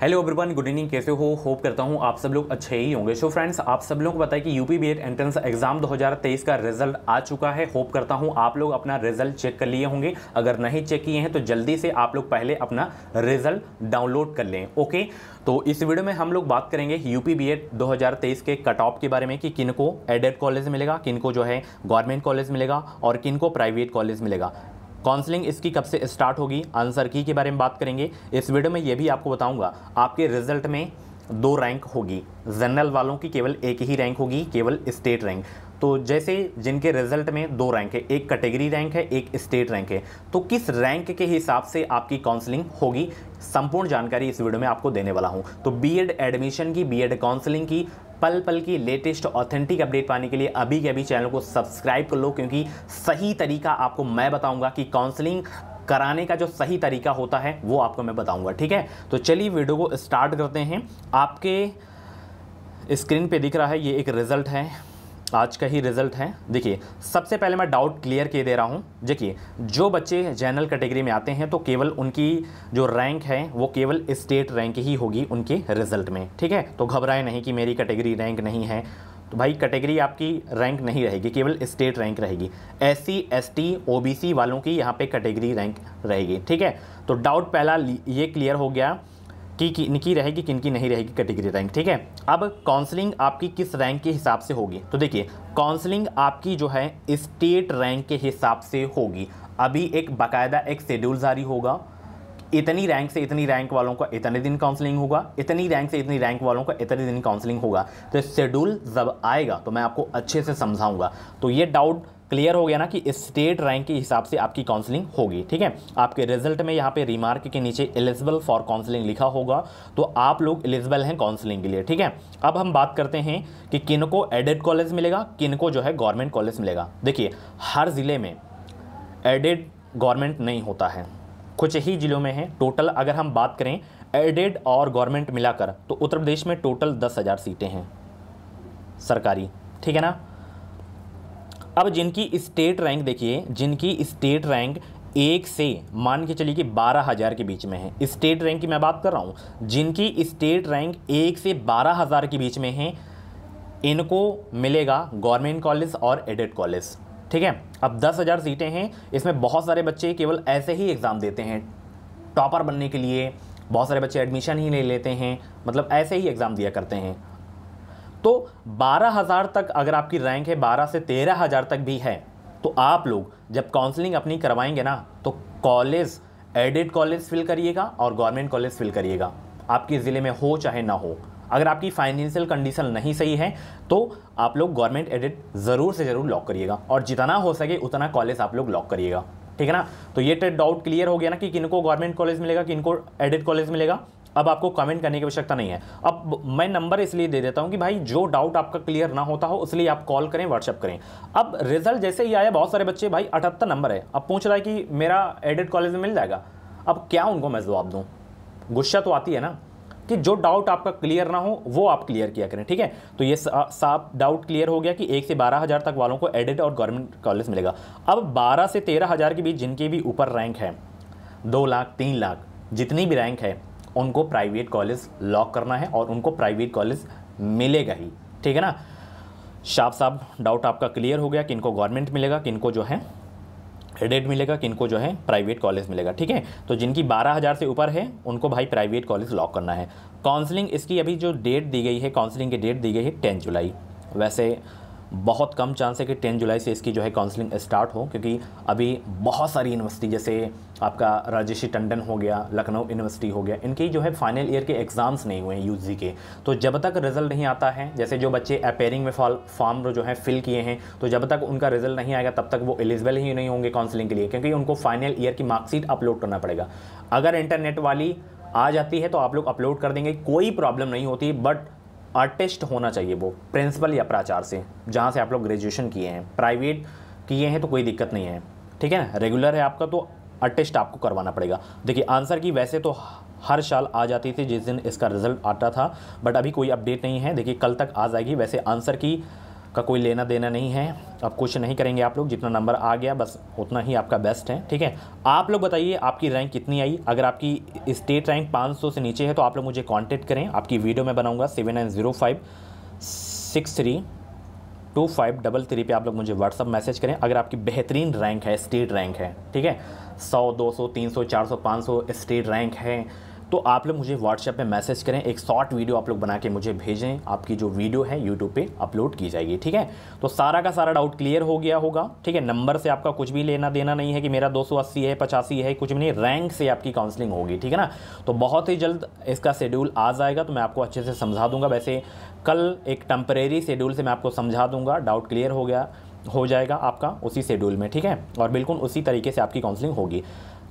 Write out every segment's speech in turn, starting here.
hello everyone good evening कैसे हो hope करता हूँ आप सब लोग अच्छे ही होंगे सो फ्रेंड्स आप सब लोगों को बताया कि यूपी बी एंट्रेंस एग्जाम 2023 का रिजल्ट आ चुका है होप करता हूँ आप लोग अपना रिजल्ट चेक कर लिए होंगे अगर नहीं चेक किए हैं तो जल्दी से आप लोग पहले अपना रिजल्ट डाउनलोड कर लें ओके तो इस वीडियो में हम लोग बात करेंगे यूपी बी एड के कट ऑफ के बारे में कि किन एडेड कॉलेज मिलेगा को जो है गवर्नमेंट कॉलेज मिलेगा और को प्राइवेट कॉलेज मिलेगा काउंसलिंग इसकी कब से स्टार्ट होगी आंसर की के बारे में बात करेंगे इस वीडियो में ये भी आपको बताऊंगा आपके रिजल्ट में दो रैंक होगी जनरल वालों की केवल एक ही रैंक होगी केवल स्टेट रैंक तो जैसे जिनके रिजल्ट में दो रैंक है एक कैटेगरी रैंक है एक स्टेट रैंक है तो किस रैंक के हिसाब से आपकी काउंसलिंग होगी संपूर्ण जानकारी इस वीडियो में आपको देने वाला हूं तो बीएड एडमिशन की बीएड काउंसलिंग की पल पल की लेटेस्ट ऑथेंटिक अपडेट पाने के लिए अभी के अभी चैनल को सब्सक्राइब कर लो क्योंकि सही तरीका आपको मैं बताऊंगा कि काउंसलिंग कराने का जो सही तरीका होता है वो आपको मैं बताऊंगा ठीक है तो चलिए वीडियो को स्टार्ट करते हैं आपके स्क्रीन पे दिख रहा है ये एक रिज़ल्ट है आज का ही रिज़ल्ट है देखिए सबसे पहले मैं डाउट क्लियर किए दे रहा हूँ देखिए जो बच्चे जनरल कैटेगरी में आते हैं तो केवल उनकी जो रैंक है वो केवल स्टेट रैंक ही होगी उनके रिज़ल्ट में ठीक है तो घबराएं नहीं कि मेरी कैटेगरी रैंक नहीं है तो भाई कैटेगरी आपकी रैंक नहीं रहेगी केवल स्टेट रैंक रहेगी C S T O B C सी वालों की यहाँ पे कैटेगरी रैंक रहेगी ठीक है तो डाउट पहला ये क्लियर हो गया कि किनकी रहेगी किनकी नहीं रहेगी कैटेगरी रैंक ठीक है अब काउंसलिंग आपकी किस रैंक के हिसाब से होगी तो देखिए काउंसलिंग आपकी जो है स्टेट रैंक के हिसाब से होगी अभी एक बाकायदा एक शेड्यूल जारी होगा इतनी रैंक से इतनी रैंक वालों का इतने दिन काउंसलिंग होगा इतनी रैंक से इतनी रैंक वालों का इतने दिन काउंसलिंग होगा तो शेड्यूल जब आएगा तो मैं आपको अच्छे से समझाऊंगा तो ये डाउट क्लियर हो गया ना कि स्टेट रैंक के हिसाब से आपकी काउंसलिंग होगी ठीक है आपके रिजल्ट में यहाँ पे रिमार्क के नीचे एलिजिबल फॉर काउंसलिंग लिखा होगा तो आप लोग एलिजिबल हैं काउंसलिंग के लिए ठीक है अब हम बात करते हैं कि किन को एडेड कॉलेज मिलेगा किन को जो है गवर्नमेंट कॉलेज मिलेगा देखिए हर ज़िले में एडेड गवर्नमेंट नहीं होता है कुछ ही जिलों में हैं टोटल अगर हम बात करें एडेड और गवर्नमेंट मिलाकर तो उत्तर प्रदेश में टोटल दस हज़ार सीटें हैं सरकारी ठीक है ना अब जिनकी स्टेट रैंक देखिए जिनकी स्टेट रैंक एक से मान के चलिए कि बारह हज़ार के बीच में है स्टेट रैंक की मैं बात कर रहा हूँ जिनकी स्टेट रैंक एक से बारह हज़ार के बीच में है इनको मिलेगा गवर्नमेंट कॉलेज और एडेड कॉलेज ठीक है अब दस हज़ार सीटें हैं इसमें बहुत सारे बच्चे केवल ऐसे ही एग्ज़ाम देते हैं टॉपर बनने के लिए बहुत सारे बच्चे एडमिशन ही ले लेते हैं मतलब ऐसे ही एग्ज़ाम दिया करते हैं तो बारह हज़ार तक अगर आपकी रैंक है बारह से तेरह हज़ार तक भी है तो आप लोग जब काउंसलिंग अपनी करवाएंगे ना तो कॉलेज एडेड कॉलेज फिल करिएगा और गवर्नमेंट कॉलेज फिल करिएगा आपके ज़िले में हो चाहे ना हो अगर आपकी फाइनेंशियल कंडीशन नहीं सही है तो आप लोग गवर्नमेंट एडिट ज़रूर से ज़रूर लॉक करिएगा और जितना हो सके उतना कॉलेज आप लोग लॉक करिएगा ठीक है ना तो ये डाउट तो क्लियर हो गया ना कि किनको गवर्नमेंट कॉलेज मिलेगा किनको एडिट कॉलेज मिलेगा अब आपको कमेंट करने की आवश्यकता नहीं है अब मैं नंबर इसलिए दे देता हूँ कि भाई जो डाउट आपका क्लियर ना होता हो इसलिए आप कॉल करें व्हाट्सअप करें अब रिजल्ट जैसे ही आया बहुत सारे बच्चे भाई अठहत्तर नंबर है अब पूछ रहा है कि मेरा एडिट कॉलेज में मिल जाएगा अब क्या उनको मैं जवाब दूँ गुस्सा तो आती है ना कि जो डाउट आपका क्लियर ना हो वो आप क्लियर किया करें ठीक है तो ये साफ डाउट क्लियर हो गया कि एक से बारह हज़ार तक वालों को एडेड और गवर्नमेंट कॉलेज मिलेगा अब बारह से तेरह हज़ार के बीच जिनके भी ऊपर रैंक है दो लाख तीन लाख जितनी भी रैंक है उनको प्राइवेट कॉलेज लॉक करना है और उनको प्राइवेट कॉलेज मिलेगा ही ठीक है ना साफ साफ डाउट आपका क्लियर हो गया कि इनको गवर्नमेंट मिलेगा कि इनको जो है रेट मिलेगा किनको जो है प्राइवेट कॉलेज मिलेगा ठीक है तो जिनकी बारह हज़ार से ऊपर है उनको भाई प्राइवेट कॉलेज लॉक करना है काउंसलिंग इसकी अभी जो डेट दी गई है काउंसलिंग की डेट दी गई है टेंथ जुलाई वैसे बहुत कम चांस है कि 10 जुलाई से इसकी जो है काउंसलिंग स्टार्ट हो क्योंकि अभी बहुत सारी यूनिवर्सिटी जैसे आपका राजेशी टंडन हो गया लखनऊ यूनिवर्सिटी हो गया इनके जो है फाइनल ईयर के एग्ज़ाम्स नहीं हुए हैं यू के तो जब तक रिजल्ट नहीं आता है जैसे जो बच्चे अपेयरिंग में फॉल फॉर्म जो है फिल किए हैं तो जब तक उनका रिजल्ट नहीं आएगा तब तक वो एलिजिबल ही नहीं होंगे काउंसलिंग के लिए क्योंकि उनको फाइनल ईयर की मार्कशीट अपलोड करना पड़ेगा अगर इंटरनेट वाली आ जाती है तो आप लोग अपलोड कर देंगे कोई प्रॉब्लम नहीं होती बट आर्टिस्ट होना चाहिए वो प्रिंसिपल या प्राचार से जहाँ से आप लोग ग्रेजुएशन किए हैं प्राइवेट किए हैं तो कोई दिक्कत नहीं है ठीक है ना रेगुलर है आपका तो आर्टिस्ट आपको करवाना पड़ेगा देखिए आंसर की वैसे तो हर साल आ जाती थी जिस दिन इसका रिजल्ट आता था बट अभी कोई अपडेट नहीं है देखिए कल तक आ जाएगी वैसे आंसर की का कोई लेना देना नहीं है अब कुछ नहीं करेंगे आप लोग जितना नंबर आ गया बस उतना ही आपका बेस्ट है ठीक है आप लोग बताइए आपकी रैंक कितनी आई अगर आपकी स्टेट रैंक 500 से नीचे है तो आप लोग मुझे कांटेक्ट करें आपकी वीडियो में बनाऊंगा seven nine zero five six three two five double three पर आप लोग मुझे व्हाट्सअप मैसेज करें अगर आपकी बेहतरीन रैंक है स्टेट रैंक है ठीक है सौ दो सौ तीन सौ चार सौ पाँच सौ स्टेट रैंक है तो आप लोग मुझे व्हाट्सएप में मैसेज करें एक शॉर्ट वीडियो आप लोग बना के मुझे भेजें आपकी जो वीडियो है यूट्यूब पे अपलोड की जाएगी ठीक है तो सारा का सारा डाउट क्लियर हो गया होगा ठीक है नंबर से आपका कुछ भी लेना देना नहीं है कि मेरा 280 है पचासी है कुछ भी नहीं रैंक से आपकी काउंसलिंग होगी ठीक है ना तो बहुत ही जल्द इसका शेड्यूल आ जाएगा तो मैं आपको अच्छे से समझा दूंगा वैसे कल एक टेम्परेरी शेड्यूल से मैं आपको समझा दूंगा डाउट क्लियर हो गया हो जाएगा आपका उसी शेड्यूल में ठीक है और बिल्कुल उसी तरीके से आपकी काउंसलिंग होगी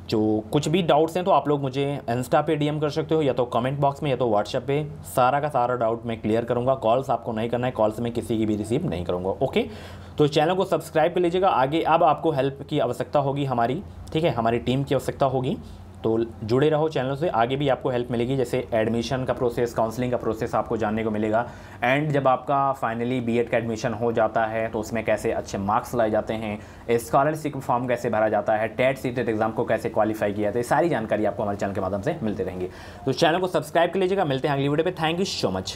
जो कुछ भी डाउट्स हैं तो आप लोग मुझे इंस्टा पे डीएम कर सकते हो या तो कमेंट बॉक्स में या तो व्हाट्सएप पे सारा का सारा डाउट मैं क्लियर करूंगा कॉल्स आपको नहीं करना है कॉल्स में किसी की भी रिसीव नहीं करूंगा ओके तो चैनल को सब्सक्राइब कर लीजिएगा आगे अब आपको हेल्प की आवश्यकता होगी हमारी ठीक है हमारी टीम की आवश्यकता होगी तो जुड़े रहो चैनल से आगे भी आपको हेल्प मिलेगी जैसे एडमिशन का प्रोसेस काउंसलिंग का प्रोसेस आपको जानने को मिलेगा एंड जब आपका फाइनली बीएड का एडमिशन हो जाता है तो उसमें कैसे अच्छे मार्क्स लाए जाते हैं स्कॉलरशिप फॉर्म कैसे भरा जाता है टेट सी एग्ज़ाम को कैसे क्वालिफाई किया जाता है सारी जानकारी आपको हमारे चैनल के माध्यम से मिलते रहेंगे तो चैनल को सब्सक्राइब कर लीजिएगा मिलते हैं अगली वीडियो पर थैंक यू सो मच